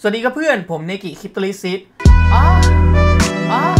สวัสดีครับเพื่อนผมเนกิคิปตลิซิตอ้าอ้า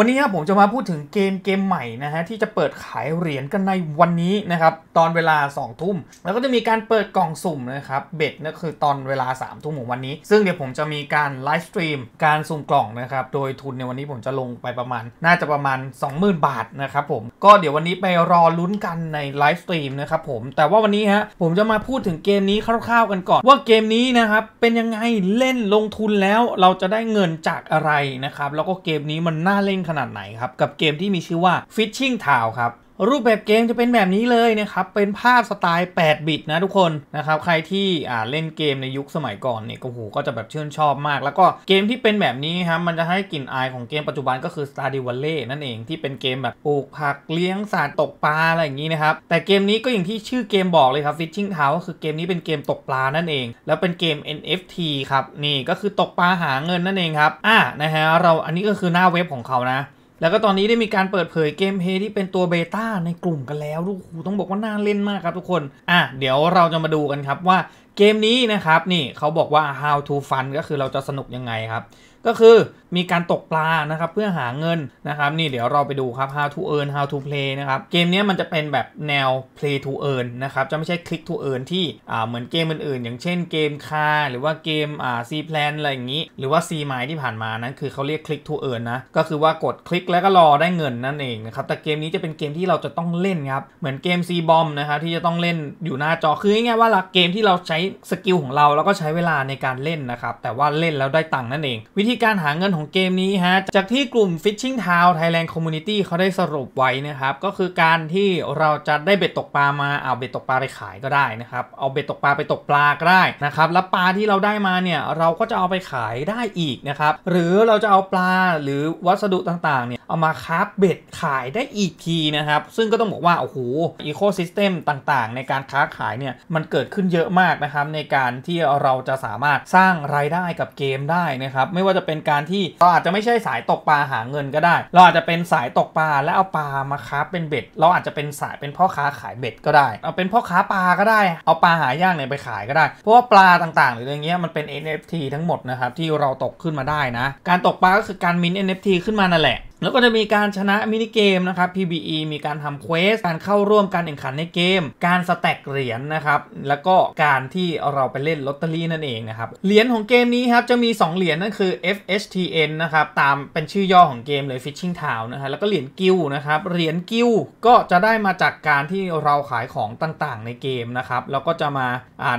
วันนี้ครับผมจะมาพูดถึงเกมเกมใหม่นะฮะที่จะเปิดขายเหรียญกันในวันนี้นะครับตอนเวลา2ทุ่มแล้วก็จะมีการเปิดกล่องสุ่มนะครับเบ็ดนั่นคือตอนเวลา3ทุ่มของวันนี้ ซึ่งเดี๋ยวผมจะมีการไลฟ์สตรีมการสุ่มกล่องนะครับโดยทุนในวันนี้ผมจะลงไปประมาณ น่าจะประมาณ 20,000 บาทนะครับผมก็เดี๋ยววันนี้ไปรอลุ้นกันในไลฟ์สตรีมนะครับผมแต่ว่าวันนี้ฮะผมจะมาพูดถึงเกมนี้คร่าวๆ กันก่อน ว่าเกมนี้นะครับเป็นยังไงเล่นลงทุนแล้วเราจะได้เงินจากอะไรนะครับแล้วก็เกมนี้มันน่าเล่นขนาดไหนครับ กับเกมที่มีชื่อว่า Fishing Town ครับรูปแบบเกมจะเป็นแบบนี้เลยนะครับ เป็นภาพสไตล์ 8 บิตนะทุกคนนะครับ ใครที่อ่าเล่นเกมในยุคสมัยก่อนเนี่ย ก็โหก็จะแบบชื่นชอบมาก แล้วก็เกมที่เป็นแบบนี้ครับมันจะให้กลิ่นอายของเกมปัจจุบันก็คือ s t a r d i v a l l e y นั่นเองที่เป็นเกมแบบปลูกผักเลี้ยงสัตว์ตกปลา อะไรอย่างนี้นะครับ แต่เกมนี้ก็อย่างที่ชื่อเกมบอกเลยครับ Fishing Town ก็คือเกมนี้เป็นเกมตกปลานั่นเอง แล้วเป็นเกม NFT ครับ นี่ก็คือตกปลาหาเงินนั่นเองครับ อ่านะฮะเราอันนี้ก็คือหน้าเว็บของเขานะแล้วก็ตอนนี้ได้มีการเปิดเผยเกมเพย์ที่เป็นตัวเบต้าในกลุ่มกันแล้วลูกคนต้องบอกว่าน่าเล่นมากครับทุกคน อ่ะ เดี๋ยวเราจะมาดูกันครับว่าเกมนี้นะครับนี่เขาบอกว่า how to fun ก็คือเราจะสนุกยังไงครับก็คือมีการตกปลานะครับเพื่อหาเงินนะครับ นี่เดี๋ยวเราไปดูครับ how to earn how to play นะครับเกมนี้มันจะเป็นแบบแนว play to earn นะครับ จะไม่ใช่ click to earn ที่เหมือนเกมอื่นๆ อย่างเช่นเกมคาหรือว่าเกมอ่า C plan อะไรอย่างนี้หรือว่า C ม้ที่ผ่านมานั้นคือเขาเรียก click to earn นะ ก็คือว่ากดคลิกแล้วก็รอได้เงินนั่นเองนะครับ แต่เกมนี้จะเป็นเกมที่เราจะต้องเล่นครับเหมือนเกม C bomb นะครับที่จะต้องเล่นอยู่หน้าจอคือง่ายๆว่าเกมที่เราใช้สกิลของเราแล้วก็ใช้เวลาในการเล่นนะครับแต่ว่าเล่นแล้วได้ตังค์นั่นเองวิธีการหาเงินของเกมนี้ฮะ จากที่กลุ่ม Fishing Town Thailand Community เขาได้สรุปไว้นะครับ ก็คือการที่เราจะได้เบ็ดตกปลามา เอาเบ็ดตกปลาไปขายก็ได้นะครับ เอาเบ็ดตกปลาไปตกปลาก็ได้นะครับ แล้วปลาที่เราได้มาเนี่ย เราก็จะเอาไปขายได้อีกนะครับ หรือเราจะเอาปลาหรือวัสดุต่างๆ เนี่ย เอามาคราฟเบ็ดขายได้อีกทีนะครับ ซึ่งก็ต้องบอกว่าโอ้โหอีโคซิสเต็มต่างๆ ในการค้าขายเนี่ย มันเกิดขึ้นเยอะมากนะครับ ในการที่เราจะสามารถสร้างรายได้กับเกมได้นะครับ ไม่ว่าจะเป็นการที่เราอาจจะไม่ใช่สายตกปลาหาเงินก็ได้ เราอาจจะเป็นสายตกปลาแล้วเอาปลามาค้าเป็นเบ็ด เราอาจจะเป็นสายเป็นพ่อค้าขายเบ็ดก็ได้ เอาเป็นพ่อค้าปลาก็ได้ เอาปลาหายากเนี่ยไปขายก็ได้ เพราะว่าปลาต่างๆหรืออะไรเงี้ยมันเป็น NFT ทั้งหมดนะครับที่เราตกขึ้นมาได้นะ การตกปลาก็คือการมิน NFT ขึ้นมานั่นแหละแล้วก็จะมีการชนะมินิเกมนะครับ PBE มีการทำเควสการเข้าร่วมการแข่งขันในเกม การสแต็กเหรียญนนะครับ แล้วก็การที่เราไปเล่นลอตเตอรี่นั่นเองนะครับ เหรียญของเกมนี้ครับจะมี 2 เหรียญนั่นคือ FHTN นะครับตามเป็นชื่อย่อของเกมเลย Fishing Town นะฮะ แล้วก็เหรียญกิลนะครับ เหรียญกิลก็จะได้มาจากการที่เราขายของต่างๆ ในเกมนะครับ แล้วก็จะมา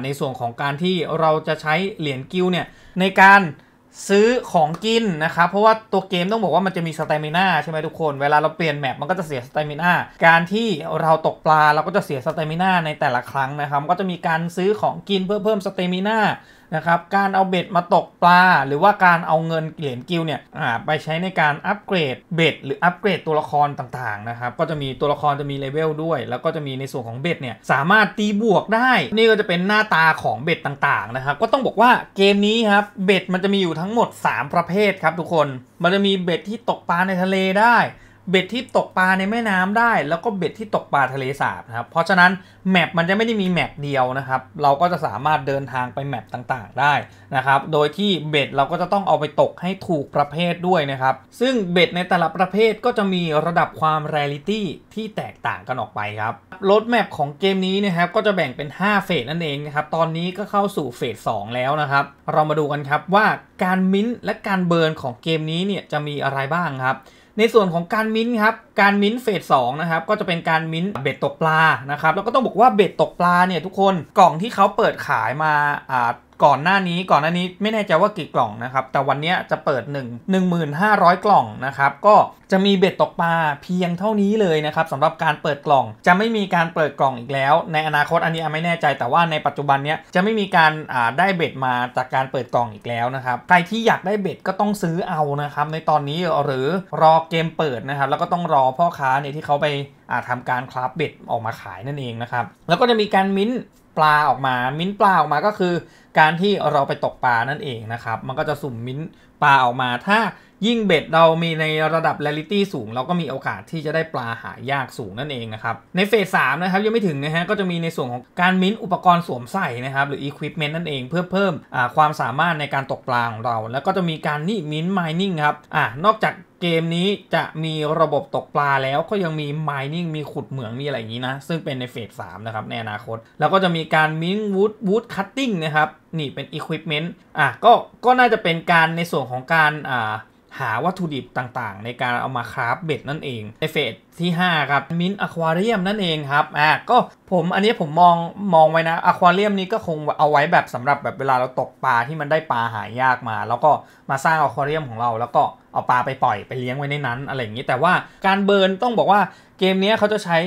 ในส่วนของการที่เราจะใช้เหรียญกิลเนี่ยในการซื้อของกินนะครับ เพราะว่าตัวเกมต้องบอกว่ามันจะมีสเตมิน่าใช่ไหมทุกคน เวลาเราเปลี่ยนแมปมันก็จะเสียสเตมิน่าการที่เราตกปลาเราก็จะเสียสเตมิน่าในแต่ละครั้งนะครับก็จะมีการซื้อของกินเพื่อเพิ่มสเตมิน่านะครับการเอาเบ็ดมาตกปลาหรือว่าการเอาเงินเหรียญกิลเนี่ยไปใช้ในการอัปเกรดเบ็ดหรืออัปเกรดตัวละครต่างๆนะครับก็จะมีตัวละครจะมีเลเวลด้วย แล้วก็จะมีในส่วนของเบ็ดเนี่ยสามารถตีบวกได้นี่ก็จะเป็นหน้าตาของเบ็ดต่างๆนะครับก็ต้องบอกว่าเกมนี้ครับเบ็ดมันจะมีอยู่ทั้งหมด 3 ประเภทครับ ทุกคนมันจะมีเบ็ดที่ตกปลาในทะเลได้เบ็ดที่ตกปลาในแม่น้ำได้ แล้วก็เบ็ดที่ตกปลาทะเลสาบนะครับ เพราะฉะนั้น แมปมันจะไม่ได้มีแมปเดียวนะครับ เราก็จะสามารถเดินทางไปแมปต่างๆ ได้นะครับ โดยที่เบ็ดเราก็จะต้องเอาไปตกให้ถูกประเภทด้วยนะครับ ซึ่งเบ็ดในแต่ละประเภทก็จะมีระดับความเรลิตี้ที่แตกต่างกันออกไปครับ รถแมปของเกมนี้นะครับ ก็จะแบ่งเป็น5เฟสนั่นเองนะครับ ตอนนี้ก็เข้าสู่เฟส2แล้วนะครับ เรามาดูกันครับว่าการมิ้นและการเบิร์นของเกมนี้เนี่ยจะมีอะไรบ้างครับในส่วนของการมิ้นครับ การมิ้นเฟสสองนะครับ ก็จะเป็นการมิ้นเบ็ดตกปลานะครับ แล้วก็ต้องบอกว่าเบ็ดตกปลาเนี่ยทุกคนกล่องที่เขาเปิดขายมาอ่าก่อนหน้านี้ก่อนหน้านี้ไม่แน่ใจว่ากี่กล่องนะครับแต่วันนี้จะเปิด1 1,500 กล่องนะครับก็จะมีเบ็ดตกปลาเพียงเท่านี้เลยนะครับสำหรับการเปิดกล่อง จะไม่มีการเปิดกล่องอีกแล้ว ในอนาคตอันนี้ไม่แน่ใจแต่ว่าในปัจจุบันนี้จะไม่มีการได้เบ็ดมาจากการเปิดกล่องอีกแล้วนะครับใครที่อยากได้เบ็ดก็ต้องซื้อเอานะครับในตอนนี้หรือรอเกมเปิดนะครับแล้วก็ต้องรอพ่อค้าเนี่ยที่เขาไปทำการคราฟเบ็ดออกมาขายนั่นเองนะครับแล้วก็จะมีการมิ้นปลาออกมามิ้นปลาออกมาก็คือการที่เราไปตกปลานั่นเองนะครับ มันก็จะสุ่มมิ้นปลาออกมา ถ้ายิ่งเบ็ดเรามีในระดับเรลิตี้สูงเราก็มีโอกาสที่จะได้ปลาหายากสูงนั่นเองนะครับ ในเฟสสามนะครับยังไม่ถึงนะฮะ ก็จะมีในส่วนของการมิ้นอุปกรณ์สวมใส่นะครับหรือควิปเมนต์นั่นเอง เพื่อเพิ่มความสามารถในการตกปลาของเรา แล้วก็จะมีการนี่มิ้นไมนิ่งครับอ่ะนอกจากเกมนี้จะมีระบบตกปลาแล้ว ก็ยังมีไมนิ่งมีขุดเหมืองมีอะไรอย่างนี้นะ ซึ่งเป็นในเฟส3นะครับในอนาคต แล้วก็จะมีการมิ้นวูดวูดคัตติ้งนะครับนี่เป็น Equipment อ่ะก็ก็น่าจะเป็นการในส่วนของการอ่าหาวัตถุดิบต่างๆ ในการเอามาคราฟเบ็ดนั่นเองในเฟสที่ 5 ครับมินอะควาเรียมนั่นเองครับอ่ะก็ผมอันนี้ผมมองมองไว้นะอะควาเรียมนี้ก็คงเอาไว้แบบสำหรับแบบเวลาเราตกปลาที่มันได้ปลาหายากมา แล้วก็มาสร้างอะควาเรียมของเรา แล้วก็เอาปลาไปปล่อยไปเลี้ยงไว้ในนั้นอะไรอย่างนี้แต่ว่าการเบิร์นต้องบอกว่าเกมนี้เขาจะใช้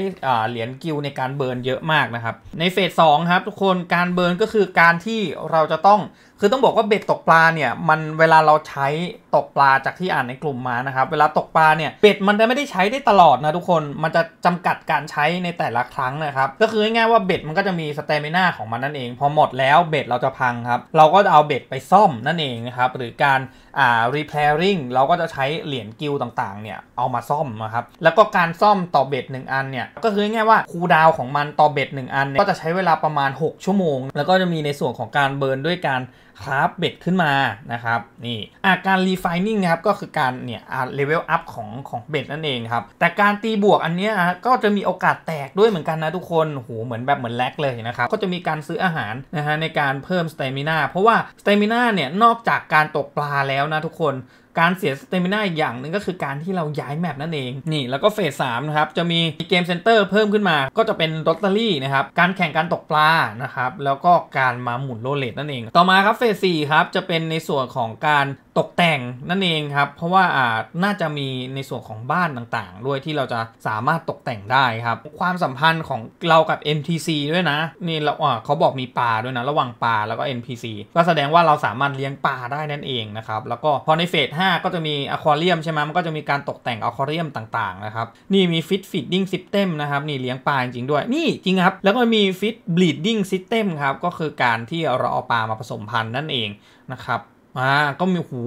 เหรียญกิลในการเบิร์นเยอะมากนะครับ ในเฟสสองครับ ทุกคนการเบิร์นก็คือการที่เราจะต้องคือต้องบอกว่าเบ็ดตกปลาเนี่ยมันเวลาเราใช้ตกปลาจากที่อ่านในกลุ่มมานะครับเวลาตกปลาเนี่ยเบ็ดมันจะไม่ได้ใช้ได้ตลอดนะทุกคนมันจะจำกัดการใช้ในแต่ละครั้งนะครับก็คือง่ายๆว่าเบ็ดมันก็จะมีสเตมินาของมันนั่นเองพอหมดแล้วเบ็ดเราจะพังครับเราก็เอาเบ็ดไปซ่อมนั่นเองนะครับหรือการอ่า repairing เราก็จะใช้เหรียญกิลต่างๆเนี่ยเอามาซ่อมนะครับแล้วก็การซ่อมต่อเบ็ด1 อันเนี่ยก็คือง่ายๆว่าคูดาวของมันต่อเบ็ด1อันเนี่ยก็จะใช้เวลาประมาณ 6 ชั่วโมง แล้วก็จะมีในส่วนของการเบิร์นด้วยการคราฟเบ็ดขึ้นมานะครับนี่อาการรีไฟนิ่งครับก็คือการเนี่ยเลเวลอัพของของเบ็ดนั่นเองครับแต่การตีบวกอันนี้ก็จะมีโอกาสแตกด้วยเหมือนกันนะทุกคนโหเหมือนแบบเหมือนแลกเลยนะครับ ก็จะมีการซื้ออาหารนะฮะในการเพิ่มสเตมินาเพราะว่าสเตมินาเนี่ยนอกจากการตกปลาแล้วนะทุกคนการเสียสเตมิน่าอีกอย่างหนึ่งก็คือการที่เราย้ายแมปนั่นเองนี่แล้วก็เฟสสามนะครับ จะมีเกมเซ็นเตอร์เพิ่มขึ้นมา ก็จะเป็นลอตเตอรี่นะครับ การแข่งการตกปลานะครับ แล้วก็การมาหมุนโรเลตนั่นเอง ต่อมาครับเฟสสี่ครับ จะเป็นในส่วนของการตกแต่งนั่นเองครับ เพราะว่าอ่าน่าจะมีในส่วนของบ้านต่างๆ ด้วยที่เราจะสามารถตกแต่งได้ครับ ความสัมพันธ์ของเรากับ NPC ด้วยนะ นี่เราอ่าเขาบอกมีปลาด้วยนะ ระหว่างปลา แล้วก็ NPC ก็แสดงว่าเราสามารถเลี้ยงปลาได้นั่นเองนะครับแล้วก็พอในเฟส5ก็จะมีอะควาเรียมใช่ไหมมันก็จะมีการตกแต่งอะควาเรียมต่างๆนะครับนี่มีฟิตฟีดดิ้งซิสเต็มนะครับนี่เลี้ยงปลาจริงๆด้วยนี่จริงครับ แล้วก็มีฟิตบลีดดิ้งซิสเต็มครับก็คือการที่เราเอาปลามาผสมพันธุ์นั่นเองนะครับอ่าก็มีหู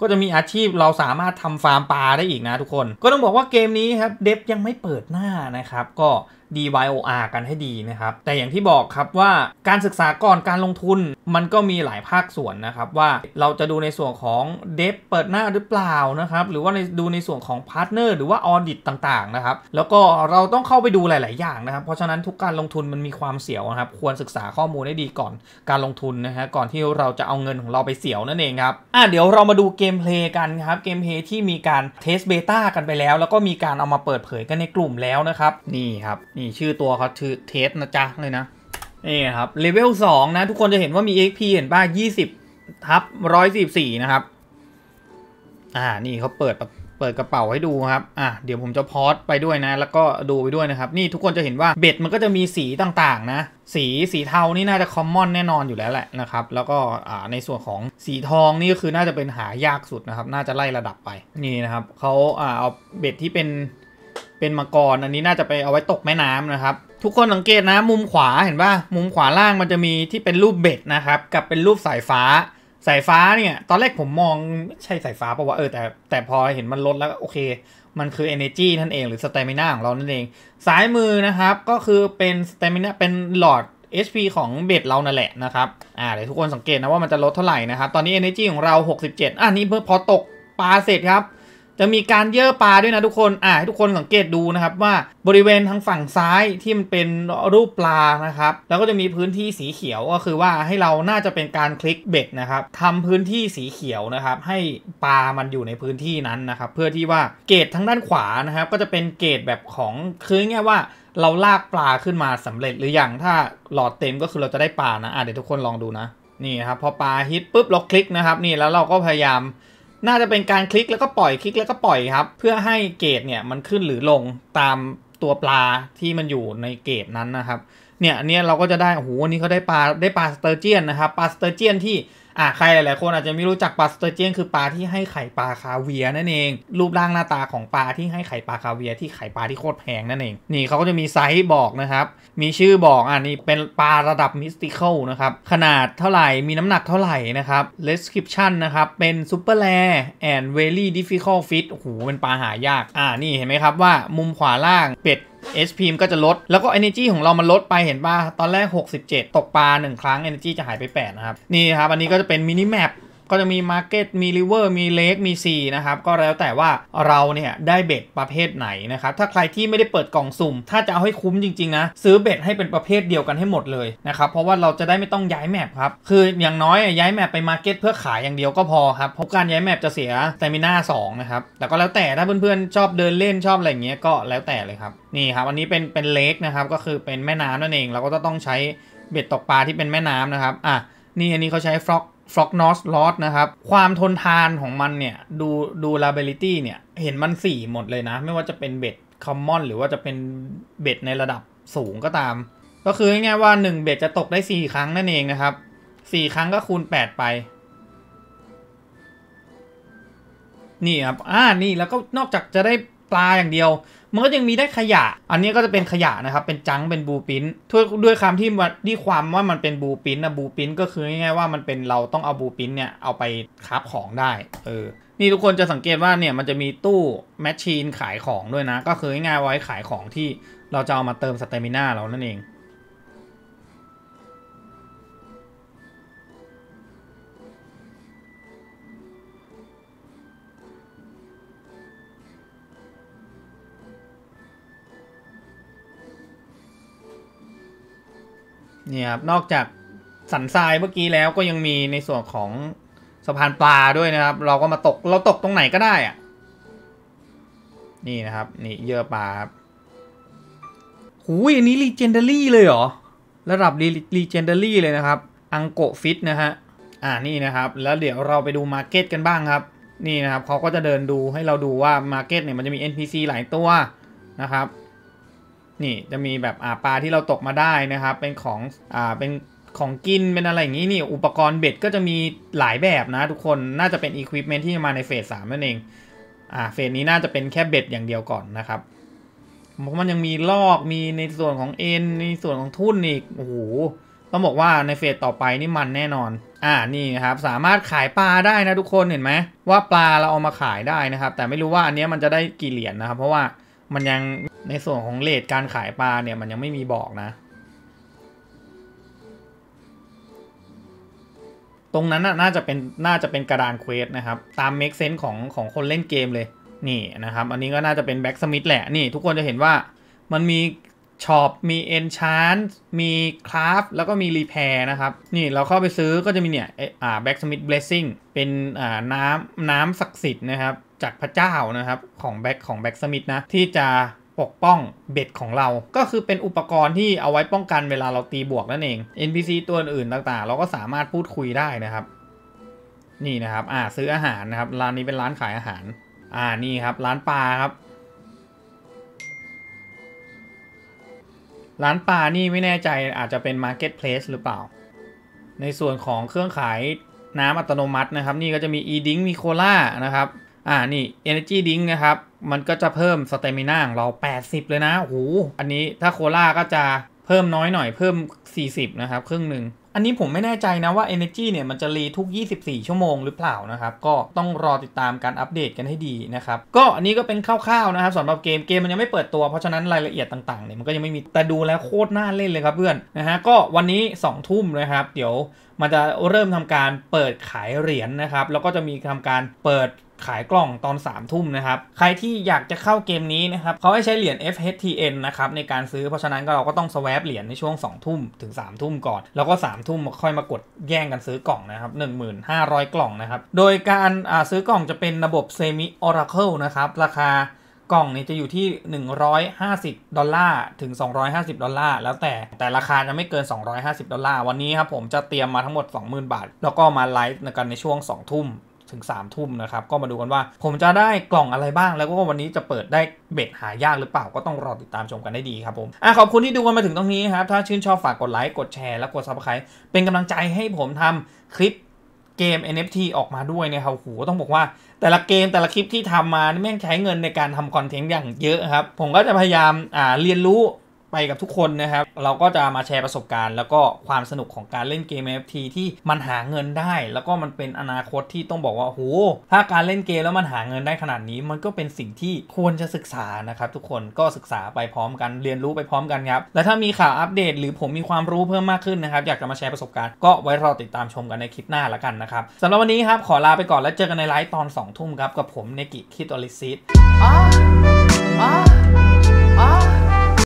ก็จะมีอาชีพเราสามารถทำฟาร์มปลาได้อีกนะทุกคน ก็ต้องบอกว่าเกมนี้ครับเดฟยังไม่เปิดหน้านะครับก็ DYOR กันให้ดีนะครับ แต่อย่างที่บอกครับว่าการศึกษาก่อนการลงทุนมันก็มีหลายภาคส่วนนะครับว่าเราจะดูในส่วนของเดฟเปิดหน้าหรือเปล่านะครับหรือว่าในดูในส่วนของพาร์ทเนอร์หรือว่าออดิตต่างๆนะครับแล้วก็เราต้องเข้าไปดูหลายๆอย่างนะครับเพราะฉะนั้นทุกการลงทุนมันมีความเสี่ยงนะครับ ควรศึกษาข้อมูลให้ดีก่อนการลงทุนนะฮะก่อนที่เราจะเอาเงินของเราไปเสี่ยวนั่นเองครับอ่ะเดี๋ยวเรามาดูเกมเพลย์กันครับเกมเพลย์ที่มีการเทสเบต้ากันไปแล้ว แล้วก็มีการเอามาเปิดเผยกันในกลุ่มแล้วนะครับ นี่ครับนี่ชื่อตัวเขาชื่อเทสนะจ๊ะเลยนะนี่ครับเลเวลสองนะทุกคนจะเห็นว่ามี XP เห็นป่ะยี่สิบทับร้อยสิบสี่นะครับอ่านี่เขาเปิดเปิดกระเป๋าให้ดูครับอ่ะเดี๋ยวผมจะพอสไปด้วยนะ แล้วก็ดูไปด้วยนะครับ นี่ทุกคนจะเห็นว่าเบ็ดมันก็จะมีสีต่างๆ นะ สีสีเทานี่น่าจะคอมมอนแน่นอนอยู่แล้วแหละนะครับแล้วก็อ่าในส่วนของสีทองนี่ก็คือน่าจะเป็นหายากสุดนะครับน่าจะไล่ระดับไป นี่นะครับเขาอ่าเอาเบ็ดที่เป็นเป็นมังกรอันนี้น่าจะไปเอาไว้ตกแม่น้ำนะครับ ทุกคนสังเกตนะ มุมขวาเห็นป่ะ มุมขวาล่างมันจะมีที่เป็นรูปเบ็ดนะครับ กับเป็นรูปสายฟ้า สายฟ้าเนี่ย ตอนแรกผมมองใช่สายฟ้าเพราะว่าเออ แต่แต่พอเห็นมันลดแล้วโอเค มันคือ energy นั่นเองหรือ stamina ของเรานั่นเอง สายมือนะครับ ก็คือเป็น stamina เป็นหลอด HP ของเบ็ดเรานั่นแหละนะครับอ่าเดี๋ยวทุกคนสังเกตนะว่ามันจะลดเท่าไหร่นะครับ ตอนนี้ energy ของเรา67อ่นนี้เพิ่อพอตกปลาเสร็จครับจะมีการเย่อปลาด้วยนะทุกคนอ่าให้ทุกคน สังเกตดูนะครับ ว่าบริเวณทางฝั่งซ้ายที่มันเป็นรูปปลานะครับ แล้วก็จะมีพื้นที่สีเขียวก็คือว่าให้เราน่าจะเป็นการคลิกเบ็ดนะครับทำพื้นที่สีเขียวนะครับ ให้ปลามันอยู่ในพื้นที่นั้นนะครับ เพื่อที่ว่าเกตทางด้านขวานะครับก็จะเป็นเกตแบบของ คือง่้ยว่าเราลากปลาขึ้นมาสำเร็จ หรืออยังถ้าหลอดเต็มก็คือเราจะได้ปลานะอ่ะเดี๋ยวทุกคนลองดูนะนี่ครับพอปลาฮิตปุ๊บเราคลิกนะครับนี่แล้วเราก็พยายามน่าจะเป็นการคลิกแล้วก็ปล่อยคลิกแล้วก็ปล่อยครับ เพื่อให้เกจเนี่ยมันขึ้นหรือลงตามตัวปลาที่มันอยู่ในเกจนั้นนะครับ เนี่ยอันนี้เราก็จะได้โอ้โหวันนี้เขาได้ปลาได้ปลาสเตอร์เจียนนะครับปลาสเตอร์เจียนที่อ่ะใครหลายๆคนอาจจะไม่รู้จักปลาสเตอร์เจียนคือปลาที่ให้ไข่ปลาคาเวียนั่นเอง รูปร่างหน้าตาของปลาที่ให้ไข่ปลาคาเวีย ที่ไข่ปลาที่โคตรแพงนั่นเอง นี่เขาก็จะมีไซส์บอกนะครับ มีชื่อบอกอ่ะนี่เป็นปลาระดับมิสติเคิลนะครับ ขนาดเท่าไหร่มีน้ำหนักเท่าไหร่นะครับเลสคริปชั่นนะครับเป็นซูเปอร์แลนด์เวลี่ดิฟฟิคอลฟิตโอ้โหเป็นปลาหายากอ่านี่เห็นไหมครับว่า มุมขวาล่างเป็ด HP ก็จะลด แล้วก็ Energy ของเรามันลดไปเห็นป่ะตอนแรก 67 ตกปลา 1 ครั้ง Energy จะหายไป 8 นะครับ นี่ครับ อันนี้ก็จะเป็นมินิแมปก็จะมี Market มี River มี Lake มี Sea นะครับก็แล้วแต่ว่าเราเนี่ยได้เบ็ดประเภทไหนนะครับถ้าใครที่ไม่ได้เปิดกล่องสุ่ม ถ้าจะเอาให้คุ้มจริงๆนะซื้อเบ็ดให้เป็นประเภทเดียวกันให้หมดเลยนะครับเพราะว่าเราจะได้ไม่ต้องย้ายแมปครับคืออย่างน้อยย้ายแมปไป Market เพื่อขายอย่างเดียวก็พอครับเพราะการย้ายแมปจะเสียสเตมิน่า2นะครับแต่ก็แล้วแต่ถ้าเพื่อนๆชอบเดินเล่นชอบอะไรเงี้ยก็แล้วแต่เลยครับนี่ครับอันนี้เป็นเป็นเลกนะครับก็คือเป็นแม่น้ำนั่นเอง เราก็จะต้องใช้เบ็ดตกปลาที่เป็นแม่น้ำนะครับอ่ะนี่อันนี้เขาใช้ฟล็อกฟล็อกนอสลอสนะครับ ความทนทานของมันเนี่ย ดูดูลาเบลิตี้เนี่ย เห็นมันสี่หมดเลยนะ ไม่ว่าจะเป็นเบ็ดคอมมอนหรือว่าจะเป็นเบ็ดในระดับสูงก็ตาม ก็คือง่ายๆว่า 1 เบ็ดจะตกได้ 4 ครั้งนั่นเองนะครับ 4 ครั้งก็คูณ 8 ไป นี่ครับอ่านี่แล้วก็นอกจากจะได้ปลาอย่างเดียวมันก็ยังมีได้ขยะ อันนี้ก็จะเป็นขยะนะครับ เป็นจังเป็นบูปินด้วยด้วยคำที่ที่ความว่ามันเป็นบูปินนะบูปินก็คือ ง่าย ๆ ว่ามันเป็นเราต้องเอาบูปินเนี่ยเอาไปคัาของได้ เออ นี่ทุกคนจะสังเกตว่าเนี่ยมันจะมีตู้แมชชีนขายของด้วยนะ ก็คือ ง่าย ๆ ไว้ขายของที่เราจะเอามาเติมสเตมิน่าเรานั่นเองนี่ครับนอกจากสันทรายเมื่อกี้แล้วก็ยังมีในส่วนของสะพานปลาด้วยนะครับ เราก็มาตกเราตกตรงไหนก็ได้อะนี่นะครับนี่เยอะปลาครับหูยอันนี้รีเจนเดอรี่เลยเหรอระดับรีเจนเดอรี่เลยนะครับ อังโกฟิตนะฮะอ่านี่นะครับ แล้วเดี๋ยวเราไปดูมาร์เก็ตกันบ้างครับ นี่นะครับเขาก็จะเดินดูให้เราดูว่ามาร์เก็ตเนี่ยมันจะมี NPC หลายตัวนะครับนี่จะมีแบบอาปลาที่เราตกมาได้นะครับเป็นของอ่าเป็นของกินเป็นอะไรอย่างนี้นี่อุปกรณ์เบ็ดก็จะมีหลายแบบนะทุกคนน่าจะเป็นอุปกรณ์ที่มาในเฟสสามนั่นเองอ่าเฟสนี้น่าจะเป็นแค่เบ็ดอย่างเดียวก่อนนะครับเพราะมันยังมีลอกมีในส่วนของเอ็นในส่วนของทุ่นอีกโอ้โหต้องบอกว่าในเฟสต่อไปนี่มันแน่นอนอ่านี่นะครับสามารถขายปลาได้นะทุกคนเห็นไหมว่าปลาเราเอามาขายได้นะครับแต่ไม่รู้ว่าอันนี้มันจะได้กี่เหรียญนนะครับเพราะว่ามันยังในส่วนของเลทการขายปลาเนี่ยมันยังไม่มีบอกนะ ตรงนั้นน่าจะเป็นน่าจะเป็นกระดานเควสนะครับ ตามเมคเซนส์ของของคนเล่นเกมเลย นี่นะครับ อันนี้ก็น่าจะเป็นแบ็กสมิธแหละ นี่ ทุกคนจะเห็นว่ามันมีช็อปมีเอนชานมีคราฟแล้วก็มีรีแพร์นะครับ นี่เราเข้าไปซื้อก็จะมีเนี่ยอแบ็กสมิธเบลสซิ่งเป็นน้ำน้ำศักดิ์สิทธิ์นะครับจากพระเจ้านะครับของแบ็คของแบ็คสมิธนะ ที่จะปกป้องเบ็ดของเราก็คือเป็นอุปกรณ์ที่เอาไว้ป้องกันเวลาเราตีบวกนั่นเอง NPC ตัวอื่นต่างๆ เราก็สามารถพูดคุยได้นะครับ นี่นะครับ อ่าซื้ออาหารนะครับร้านนี้เป็นร้านขายอาหาร อ่านี่ครับ ร้านปลาครับร้านปลานี่ไม่แน่ใจอาจจะเป็น Marketplace หรือเปล่า ในส่วนของเครื่องขายน้ำอัตโนมัตินะครับ นี่ก็จะมี e d i n งมีโคล่านะครับอ่านี่ Energy Drink นะครับ มันก็จะเพิ่มสเตมิน่าของเรา 80 เลยนะโอ้โหอันนี้ถ้าโคลาก็จะเพิ่มน้อยหน่อยเพิ่ม 40 นะครับครึ่งหนึ่ง อันนี้ผมไม่แน่ใจนะว่า Energy เนี่ยมันจะรีทุก 24 ชั่วโมงหรือเปล่านะครับ ก็ต้องรอติดตามการอัปเดตกันให้ดีนะครับ ก็อันนี้ก็เป็นคร่าวๆนะครับสำหรับเกมเกมมันยังไม่เปิดตัว เพราะฉะนั้นรายละเอียดต่างๆเนี่ยมันก็ยังไม่มีแต่ดูแล้วโคตรน่าเล่นเลยครับเพื่อนนะฮะก็วันนี้2ทุ่มนะครับเดี๋ยวมันจะเริ่มทำการเปิดขายเหรียญนะครับแล้วก็จะมีทำการเปิดขายกล่องตอน3ามทุ่มนะครับ ใครที่อยากจะเข้าเกมนี้นะครับเขาให้ใช้เหรียญ FHTN นะครับในการซื้อ เพราะฉะนั้นก็เราก็ต้องสวปเหรียญในช่วง 2 ทุ่มถึง 3 ทุ่มก่อน แล้วก็ 3ทุ่มค่อยมากดแย่งกันซื้อกล่องนะครับ1,500 กล่องนะครับ โดยการซื้อกล่องจะเป็นระบบเซมิออร์เคิลนะครับ ราคากล่องนี้จะอยู่ที่ 150 ดอลลาร์ถึง 250 ดอลลาร์แล้วแต่ แต่ราคาจะไม่เกิน 250ดอลลาร์ วันนี้ครับผมจะเตรียมมาทั้งหมด 20,000 บาท แล้วก็มาไลฟ์กันในช่วง2ทุ่มถึง3ามทุ่มนะครับ ก็มาดูกันว่าผมจะได้กล่องอะไรบ้าง แล้วก็วันนี้จะเปิดได้เบ็ดหายากหรือเปล่าก็ต้องรอติดตามชมกันได้ดีครับผมอ่ะขอบคุณที่ดูกันมาถึงตรงนี้ครับ ถ้าชื่นชอบฝากกดไลค์กดแชร์และกดซับสไครต์เป็นกำลังใจให้ผมทำคลิปเกม NFT ออกมาด้วยนะครับโหต้องบอกว่าแต่ละเกมแต่ละคลิปที่ทำมาแม่งใช้เงินในการทำคอนเทนต์อย่างเยอะครับผมก็จะพยายามอ่าเรียนรู้ไปกับทุกคนนะครับ เราก็จะมาแชร์ประสบการณ์แล้วก็ความสนุกของการเล่นเกม NFT ที่มันหาเงินได้ แล้วก็มันเป็นอนาคตที่ต้องบอกว่าโห ถ้าการเล่นเกมแล้วมันหาเงินได้ขนาดนี้ มันก็เป็นสิ่งที่ควรจะศึกษานะครับทุกคน ก็ศึกษาไปพร้อมกันเรียนรู้ไปพร้อมกันครับ และถ้ามีข่าวอัปเดต หรือผมมีความรู้เพิ่มมากขึ้นนะครับ อยากจะมาแชร์ประสบการณ์ก็ไว้รอติดตามชมกันในคลิปหน้าละกันนะครับสำหรับวันนี้ครับขอลาไปก่อนแล้วเจอกันในไลฟ์ตอน2ทุ่มครับกับผมเนกิ คิโตลิซิต Ah, ah.